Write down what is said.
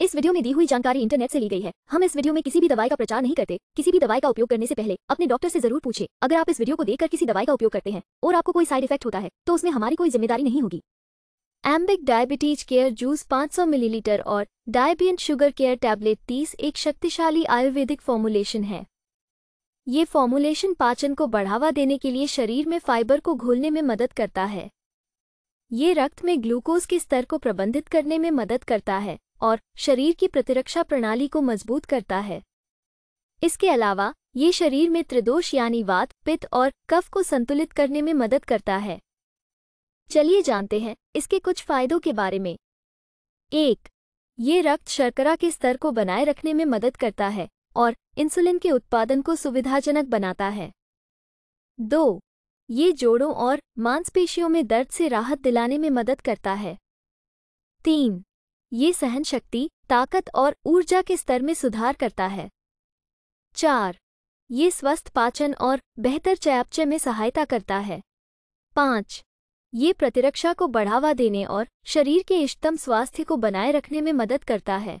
इस वीडियो में दी हुई जानकारी इंटरनेट से ली गई है हम इस वीडियो में किसी भी दवाई का प्रचार नहीं करते किसी भी दवाई का उपयोग करने से पहले अपने डॉक्टर से जरूर पूछे अगर आप इस वीडियो को देखकर किसी दवाई का उपयोग करते हैं और आपको कोई साइड इफेक्ट होता है तो उसमें हमारी कोई जिम्मेदारी नहीं होगी एम्बिक डायबिटीज केयर जूस पांच मिलीलीटर और डायबियन शुगर केयर टैबलेट तीस एक शक्तिशाली आयुर्वेदिक फॉर्मुलेशन है ये फॉर्मुलेशन पाचन को बढ़ावा देने के लिए शरीर में फाइबर को घोलने में मदद करता है ये रक्त में ग्लूकोज के स्तर को प्रबंधित करने में मदद करता है और शरीर की प्रतिरक्षा प्रणाली को मजबूत करता है इसके अलावा ये शरीर में त्रिदोष यानी वात पित्त और कफ को संतुलित करने में मदद करता है चलिए जानते हैं इसके कुछ फायदों के बारे में एक ये रक्त शर्करा के स्तर को बनाए रखने में मदद करता है और इंसुलिन के उत्पादन को सुविधाजनक बनाता है दो ये जोड़ों और मांसपेशियों में दर्द से राहत दिलाने में मदद करता है तीन ये सहन शक्ति ताकत और ऊर्जा के स्तर में सुधार करता है चार ये स्वस्थ पाचन और बेहतर चयापचय में सहायता करता है पाँच ये प्रतिरक्षा को बढ़ावा देने और शरीर के इष्टतम स्वास्थ्य को बनाए रखने में मदद करता है